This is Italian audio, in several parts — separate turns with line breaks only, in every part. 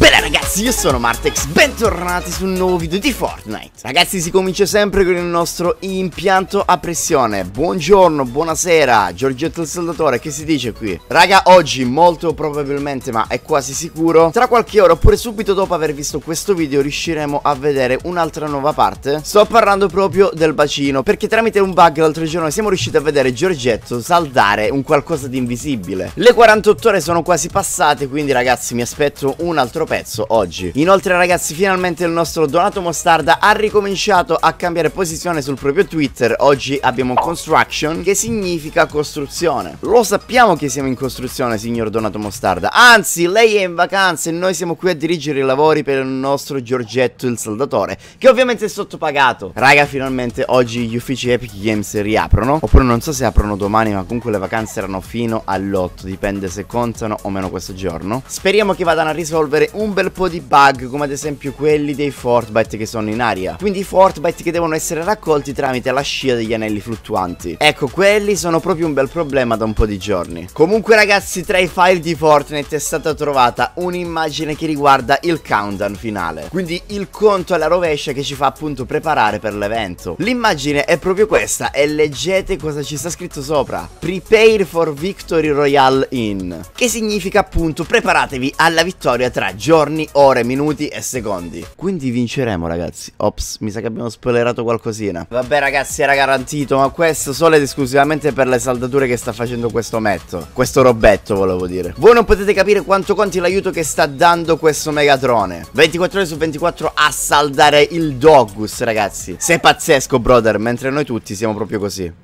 B. Bella ragazzi, io sono Martex, bentornati su un nuovo video di Fortnite Ragazzi si comincia sempre con il nostro impianto a pressione Buongiorno, buonasera, Giorgetto il Saldatore, che si dice qui? Raga, oggi molto probabilmente, ma è quasi sicuro Tra qualche ora, oppure subito dopo aver visto questo video, riusciremo a vedere un'altra nuova parte Sto parlando proprio del bacino, perché tramite un bug l'altro giorno siamo riusciti a vedere Giorgetto saldare un qualcosa di invisibile Le 48 ore sono quasi passate, quindi ragazzi mi aspetto un altro pezzo prezzo oggi. Inoltre ragazzi finalmente il nostro Donato Mostarda ha ricominciato a cambiare posizione sul proprio Twitter. Oggi abbiamo construction che significa costruzione. Lo sappiamo che siamo in costruzione signor Donato Mostarda. Anzi lei è in vacanza e noi siamo qui a dirigere i lavori per il nostro Giorgetto il Saldatore che ovviamente è sottopagato. Raga finalmente oggi gli uffici Epic Games riaprono. Oppure non so se aprono domani ma comunque le vacanze erano fino all'8. Dipende se contano o meno questo giorno. Speriamo che vadano a risolvere un un bel po' di bug come ad esempio quelli dei Fortbite che sono in aria Quindi i Fortbite che devono essere raccolti tramite la scia degli anelli fluttuanti Ecco quelli sono proprio un bel problema da un po' di giorni Comunque ragazzi tra i file di Fortnite è stata trovata un'immagine che riguarda il countdown finale Quindi il conto alla rovescia che ci fa appunto preparare per l'evento L'immagine è proprio questa e leggete cosa ci sta scritto sopra Prepare for Victory Royale in Che significa appunto preparatevi alla vittoria tra giochi giorni, ore, minuti e secondi. Quindi vinceremo ragazzi. Ops, mi sa che abbiamo spoilerato qualcosina. Vabbè ragazzi, era garantito, ma questo solo ed esclusivamente per le saldature che sta facendo questo metto. Questo robetto, volevo dire. Voi non potete capire quanto conti l'aiuto che sta dando questo Megatrone. 24 ore su 24 a saldare il Dogus, ragazzi. Sei pazzesco, brother, mentre noi tutti siamo proprio così.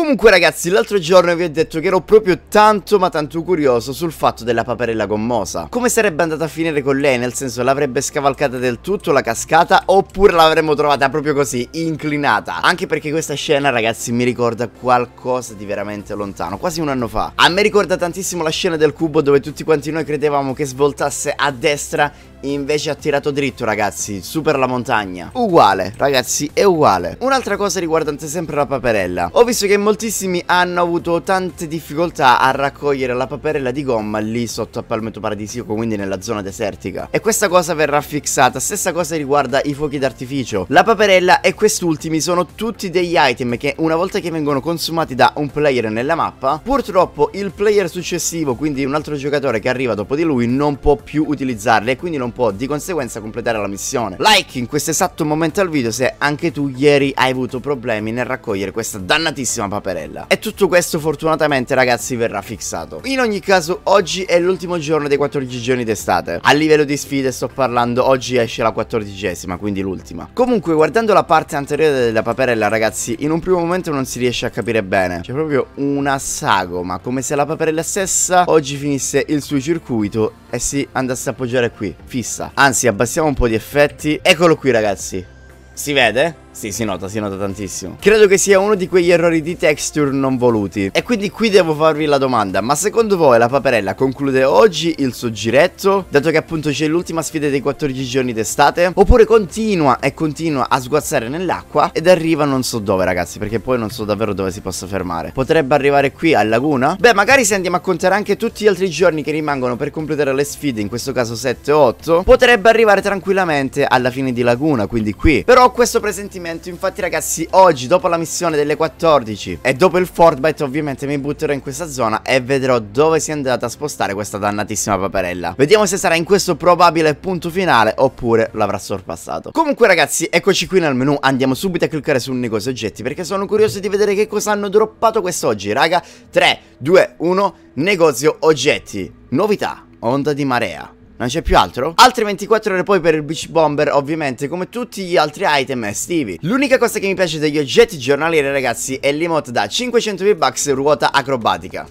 Comunque ragazzi, l'altro giorno vi ho detto che ero proprio tanto ma tanto curioso sul fatto della paperella gommosa. Come sarebbe andata a finire con lei? Nel senso, l'avrebbe scavalcata del tutto la cascata oppure l'avremmo trovata proprio così, inclinata? Anche perché questa scena, ragazzi, mi ricorda qualcosa di veramente lontano, quasi un anno fa. A me ricorda tantissimo la scena del cubo dove tutti quanti noi credevamo che svoltasse a destra invece ha tirato dritto ragazzi, super la montagna Uguale ragazzi, è uguale Un'altra cosa riguardante sempre la paperella Ho visto che moltissimi hanno avuto tante difficoltà a raccogliere la paperella di gomma lì sotto a Palmetto Paradisico Quindi nella zona desertica E questa cosa verrà fissata, stessa cosa riguarda i fuochi d'artificio La paperella e quest'ultimi sono tutti degli item che una volta che vengono consumati da un player nella mappa Purtroppo il player successivo, quindi un altro giocatore che arriva dopo di lui non può più utilizzarle e quindi non non può di conseguenza completare la missione. Like in questo esatto momento al video se anche tu ieri hai avuto problemi nel raccogliere questa dannatissima paperella. E tutto questo fortunatamente ragazzi verrà fissato. In ogni caso oggi è l'ultimo giorno dei 14 giorni d'estate. A livello di sfide sto parlando oggi esce la 14esima quindi l'ultima. Comunque guardando la parte anteriore della paperella ragazzi in un primo momento non si riesce a capire bene. C'è proprio una sagoma come se la paperella stessa oggi finisse il suo circuito e si andasse a appoggiare qui. Fine fissa. Anzi, abbassiamo un po' di effetti. Eccolo qui, ragazzi. Si vede? Sì, si nota, si nota tantissimo. Credo che sia uno di quegli errori di texture non voluti. E quindi qui devo farvi la domanda, ma secondo voi la paperella conclude oggi il suo giretto, dato che appunto c'è l'ultima sfida dei 14 giorni d'estate? Oppure continua e continua a sguazzare nell'acqua ed arriva non so dove ragazzi, perché poi non so davvero dove si possa fermare. Potrebbe arrivare qui a Laguna? Beh, magari se andiamo a contare anche tutti gli altri giorni che rimangono per completare le sfide, in questo caso 7 8, potrebbe arrivare tranquillamente alla fine di Laguna, quindi qui. Però questo presentimento divertimento Infatti ragazzi oggi dopo la missione delle 14 E dopo il Fortnite ovviamente mi butterò in questa zona E vedrò dove si è andata a spostare questa dannatissima paperella Vediamo se sarà in questo probabile punto finale Oppure l'avrà sorpassato Comunque ragazzi eccoci qui nel menu Andiamo subito a cliccare sul negozio oggetti Perché sono curioso di vedere che cosa hanno droppato quest'oggi Raga 3, 2, 1 Negozio oggetti Novità Onda di marea non c'è più altro? Altre 24 ore poi per il Beach Bomber, ovviamente, come tutti gli altri item estivi. L'unica cosa che mi piace degli oggetti giornalieri, ragazzi, è l'emote da 500 V-Bucks ruota acrobatica.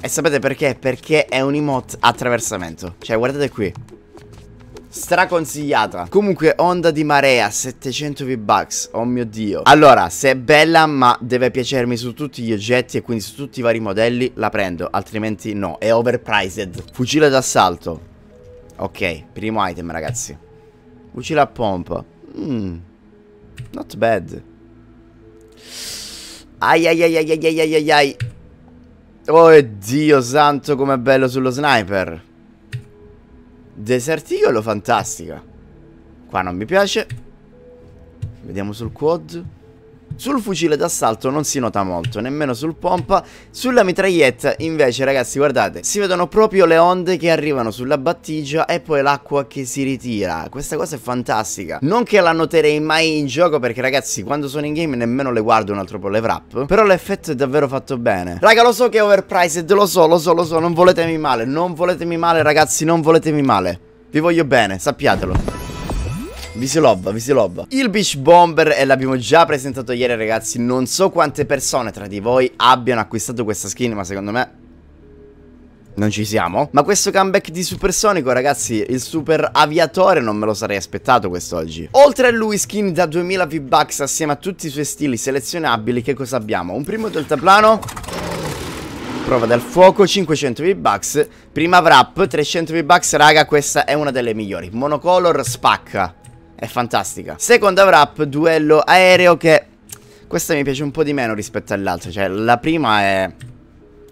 E sapete perché? Perché è un emote attraversamento. Cioè, guardate qui straconsigliata Comunque onda di marea 700 V-Bucks Oh mio dio Allora se è bella ma deve piacermi su tutti gli oggetti E quindi su tutti i vari modelli la prendo Altrimenti no È overpriced Fucile d'assalto Ok primo item ragazzi Fucile a pompa mm, Not bad Ai ai ai ai ai ai ai ai Oh dio santo com'è bello sullo sniper Desert Eagle fantastica Qua non mi piace Vediamo sul quad sul fucile d'assalto non si nota molto, nemmeno sul pompa. Sulla mitraglietta invece ragazzi guardate, si vedono proprio le onde che arrivano sulla battigia e poi l'acqua che si ritira. Questa cosa è fantastica. Non che la noterei mai in gioco perché ragazzi quando sono in game nemmeno le guardo un altro po' le wrap. Però l'effetto è davvero fatto bene. Raga lo so che è overpriced, lo so, lo so, lo so, non voletemi male, non voletemi male ragazzi, non voletemi male. Vi voglio bene, sappiatelo. Vi si lobba, vi si lobba Il Beach Bomber e l'abbiamo già presentato ieri ragazzi Non so quante persone tra di voi abbiano acquistato questa skin Ma secondo me non ci siamo. Ma questo comeback di Supersonico, ragazzi, il super aviatore non me lo sarei aspettato quest'oggi. Oltre a lui, skin da 2000 V-Bucks assieme a tutti i suoi stili selezionabili, che cosa abbiamo? Un primo deltaplano, prova del fuoco, 500 V-Bucks, prima wrap, 300 V-Bucks, raga, questa è una delle migliori. Monocolor spacca è fantastica. Seconda wrap, duello aereo che... Questa mi piace un po' di meno rispetto all'altra, cioè la prima è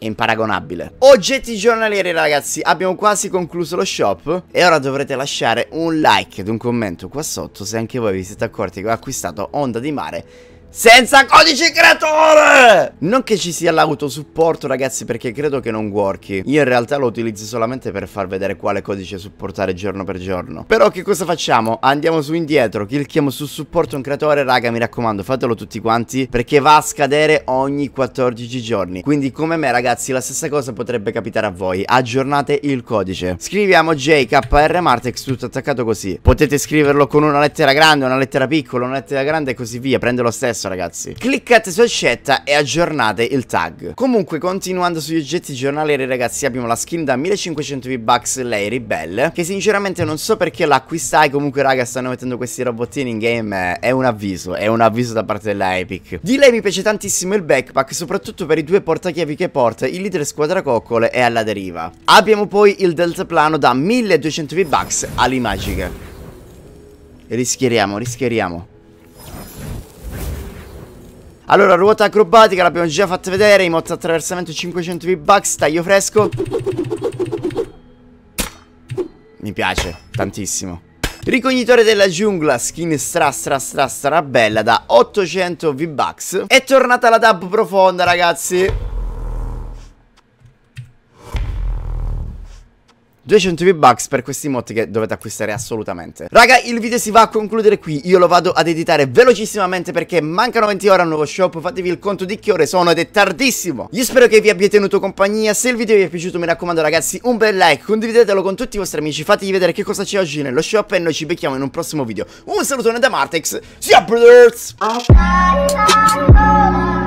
imparagonabile. Oggetti giornalieri ragazzi, abbiamo quasi concluso lo shop e ora dovrete lasciare un like ed un commento qua sotto se anche voi vi siete accorti che ho acquistato Onda di Mare senza codice creatore! Non che ci sia l'autosupporto ragazzi perché credo che non worki Io in realtà lo utilizzo solamente per far vedere quale codice supportare giorno per giorno Però che cosa facciamo? Andiamo su indietro, clicchiamo su supporto un creatore Raga mi raccomando fatelo tutti quanti perché va a scadere ogni 14 giorni Quindi come me ragazzi la stessa cosa potrebbe capitare a voi Aggiornate il codice Scriviamo JKR Martex tutto attaccato così Potete scriverlo con una lettera grande, una lettera piccola, una lettera grande e così via Prende lo stesso adesso ragazzi. Cliccate su accetta e aggiornate il tag. Comunque continuando sugli oggetti giornalieri ragazzi abbiamo la skin da 1500 V-Bucks lei ribelle che sinceramente non so perché l'acquistai comunque raga stanno mettendo questi robottini in game eh, è un avviso, è un avviso da parte della Epic. Di lei mi piace tantissimo il backpack soprattutto per i due portachiavi che porta, il leader squadra coccole e alla deriva. Abbiamo poi il deltaplano da 1200 V-Bucks ali magiche. Rischieriamo, rischieriamo. Allora, ruota acrobatica, l'abbiamo già fatta vedere. I mot attraversamento 500 V-Bucks, taglio fresco. Mi piace, tantissimo. Ricognitore della giungla, skin stra stra stra stra bella da 800 V-Bucks. È tornata la dub profonda, ragazzi. 200 V-Bucks per questi mod che dovete acquistare assolutamente Raga il video si va a concludere qui Io lo vado ad editare velocissimamente perché mancano 20 ore al nuovo shop Fatevi il conto di che ore sono ed è tardissimo Io spero che vi abbia tenuto compagnia Se il video vi è piaciuto mi raccomando ragazzi un bel like Condividetelo con tutti i vostri amici Fategli vedere che cosa c'è oggi nello shop E noi ci becchiamo in un prossimo video Un salutone da Martex Ciao brothers ah.